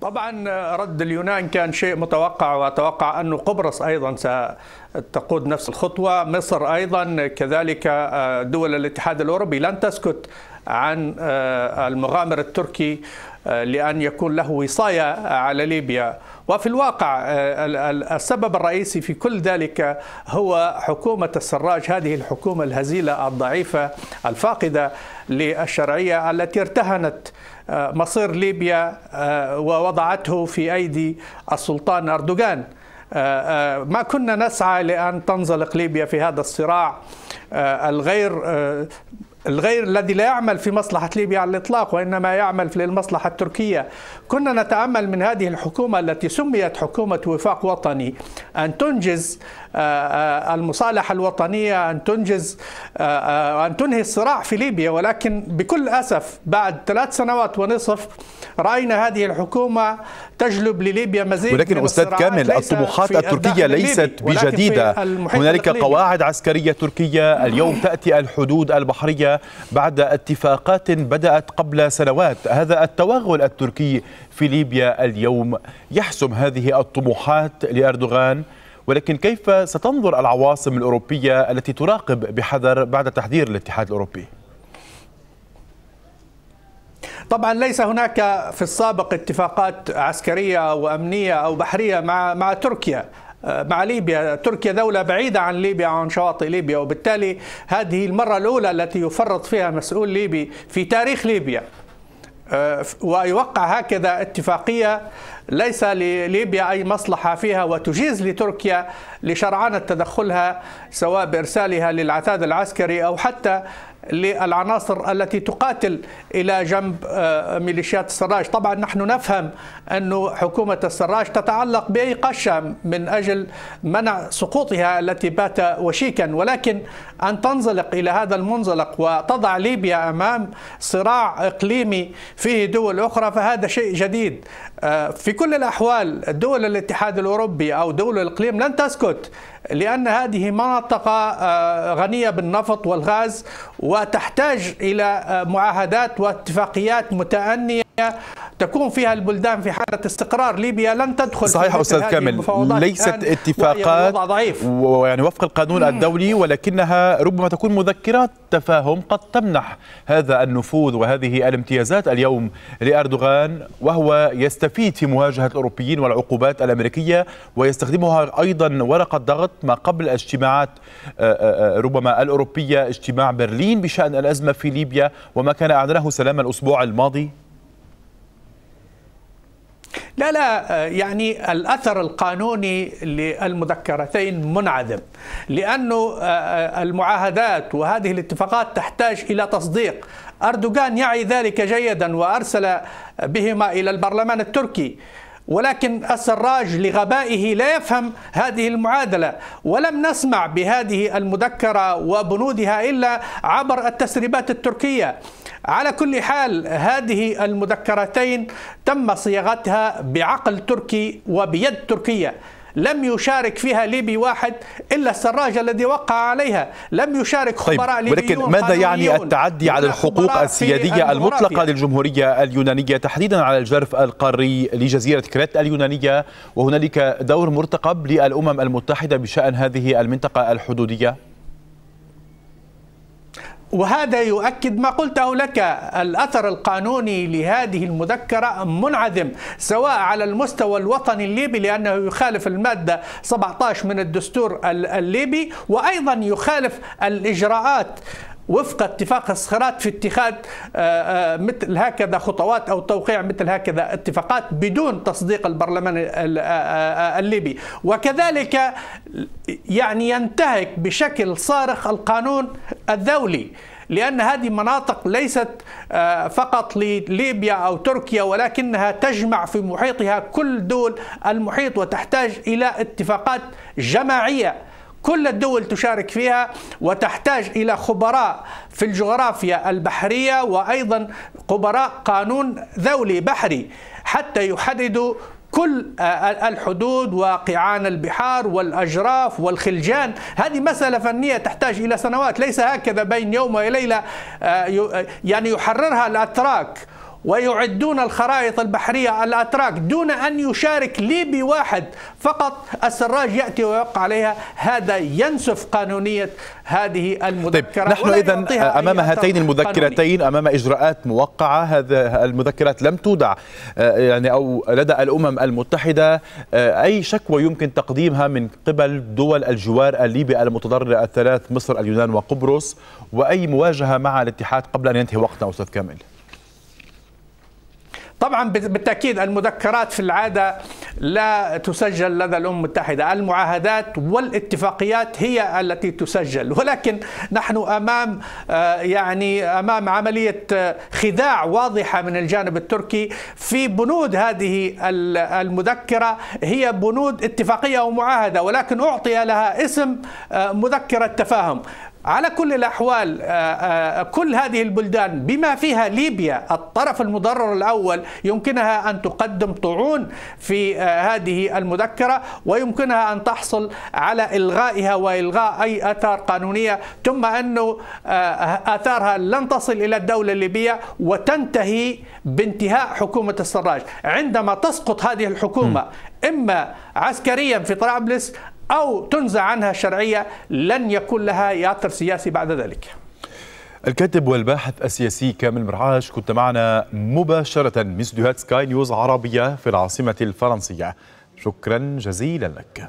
طبعا آه، رد اليونان كان شيء متوقع واتوقع انه قبرص ايضا ستقود نفس الخطوه، مصر ايضا كذلك آه، دول الاتحاد الاوروبي لن تسكت عن آه، المغامر التركي لان يكون له وصايه على ليبيا، وفي الواقع السبب الرئيسي في كل ذلك هو حكومه السراج هذه الحكومه الهزيله الضعيفه الفاقده للشرعيه التي ارتهنت آه، مصير ليبيا آه، ووضعته في أيدي السلطان أردوغان آه، ما كنا نسعى لأن تنزلق ليبيا في هذا الصراع الغير الغير الذي لا يعمل في مصلحة ليبيا على الإطلاق وإنما يعمل في المصلحة التركية كنا نتأمل من هذه الحكومة التي سميت حكومة وفاق وطني أن تنجز آه، آه، المصالحة الوطنية أن تنجز آه، أن تنهي الصراع في ليبيا ولكن بكل أسف بعد ثلاث سنوات ونصف رأينا هذه الحكومة تجلب لليبيا مزيد ولكن من أستاذ كامل الطموحات التركية ليست بجديدة هنالك قواعد عسكرية تركية اليوم تأتي الحدود البحرية بعد اتفاقات بدأت قبل سنوات هذا التوغل التركي في ليبيا اليوم يحسم هذه الطموحات لأردوغان ولكن كيف ستنظر العواصم الأوروبية التي تراقب بحذر بعد تحذير الاتحاد الأوروبي؟ طبعا ليس هناك في السابق اتفاقات عسكريه وامنيه او بحريه مع مع تركيا آه، مع ليبيا تركيا دولة بعيدة عن ليبيا عن شواطئ ليبيا وبالتالي هذه المرة الأولى التي يفرط فيها مسؤول ليبي في تاريخ ليبيا آه، ويوقع هكذا اتفاقية ليس لليبيا أي مصلحة فيها وتجيز لتركيا لشرعنة تدخلها سواء بإرسالها للعتاد العسكري أو حتى للعناصر التي تقاتل إلى جنب آه، ميليشيات السراج طبعا نحن نفهم أن حكومة السراج تتعلق بأي قشة من أجل منع سقوطها التي بات وشيكا ولكن أن تنزلق إلى هذا المنزلق وتضع ليبيا أمام صراع إقليمي فيه دول أخرى فهذا شيء جديد آه، في كل الأحوال دول الاتحاد الأوروبي أو دول الإقليم لن تسكت لأن هذه منطقة آه، غنية بالنفط والغاز وتحتاج إلى آه، معاهدات واتفاقيات متأنية تكون فيها البلدان في حالة استقرار ليبيا لن تدخل صحيح في أستاذ كامل ليست اتفاقات ضعيف. ويعني وفق القانون الدولي ولكنها ربما تكون مذكرات تفاهم قد تمنح هذا النفوذ وهذه الامتيازات اليوم لأردوغان وهو يستفيد في مواجهة الأوروبيين والعقوبات الأمريكية ويستخدمها أيضا ورقة ضغط ما قبل اجتماعات آه، آه، آه، ربما الأوروبية اجتماع برلين بشأن الأزمة في ليبيا وما كان أعلنه سلام الأسبوع الماضي لا لا آه، يعني الأثر القانوني للمذكرتين منعدم لأنه آه، آه، المعاهدات وهذه الاتفاقات تحتاج إلى تصديق أردوغان يعي ذلك جيدا وأرسل بهما إلى البرلمان التركي ولكن السراج لغبائه لا يفهم هذه المعادلة ولم نسمع بهذه المذكرة وبنودها إلا عبر التسريبات التركية على كل حال هذه المذكرتين تم صياغتها بعقل تركي وبيد تركيه لم يشارك فيها ليبي واحد إلا السراج الذي وقع عليها لم يشارك طيب، خبراء طيب ليبيون ولكن ماذا يعني التعدي على الحقوق السيادية المطلقة للجمهورية اليونانية تحديدا على الجرف القاري لجزيرة كريت اليونانية وهنالك دور مرتقب للأمم المتحدة بشأن هذه المنطقة الحدودية وهذا يؤكد ما قلته لك الأثر القانوني لهذه المذكرة منعدم سواء على المستوى الوطني الليبي لأنه يخالف المادة 17 من الدستور الليبي وأيضا يخالف الإجراءات وفق اتفاق الصخرات في اتخاذ آه، آه، مثل هكذا خطوات او توقيع مثل هكذا اتفاقات بدون تصديق البرلمان آه، الليبي وكذلك يعني ينتهك بشكل صارخ القانون الدولي لأن هذه مناطق ليست آه، فقط لليبيا أو تركيا ولكنها تجمع في محيطها كل دول المحيط وتحتاج إلى اتفاقات جماعية كل الدول تشارك فيها وتحتاج الى خبراء في الجغرافيا البحريه وايضا خبراء قانون دولي بحري حتى يحددوا كل الحدود وقيعان البحار والأجراف والخلجان هذه مسألة فنية تحتاج إلى سنوات ليس هكذا بين يوم وليلة يعني يحررها الأتراك ويعدون الخرائط البحرية الأتراك دون أن يشارك ليبي واحد فقط السراج يأتي ويوقع عليها هذا ينسف قانونية هذه المذكرة طيب. نحن إذا أمام هاتين المذكرتين قانوني. أمام إجراءات موقعة هذا المذكرات لم تودع آه، يعني أو لدى الأمم المتحدة آه، أي شكوى يمكن تقديمها من قبل دول الجوار الليبي المتضررة الثلاث مصر اليونان وقبرص وأي مواجهة مع الاتحاد قبل أن ينتهي وقتنا أستاذ كامل طبعا بالتاكيد المذكرات في العاده لا تسجل لدى الامم المتحده، المعاهدات والاتفاقيات هي التي تسجل، ولكن نحن امام آه، يعني امام عمليه آه، خداع واضحه من الجانب التركي في بنود هذه المذكره هي بنود اتفاقيه ومعاهده ولكن اعطي لها اسم آه، مذكره تفاهم، على كل الأحوال آه، آه، كل هذه البلدان بما فيها ليبيا الطرف المضرر الأول يمكنها أن تقدم طعون في آه، هذه المذكرة ويمكنها أن تحصل على إلغائها وإلغاء أي أثار قانونية ثم أن آثارها لن تصل إلى الدولة الليبية وتنتهي بانتهاء حكومة السراج عندما تسقط هذه الحكومة إما عسكريا في طرابلس أو تنزع عنها الشرعية لن يكون لها ياطر سياسي بعد ذلك الكاتب والباحث السياسي كامل مرعاش كنت معنا مباشرة من استديوهات سكاي نيوز عربية في العاصمة الفرنسية شكرا جزيلا لك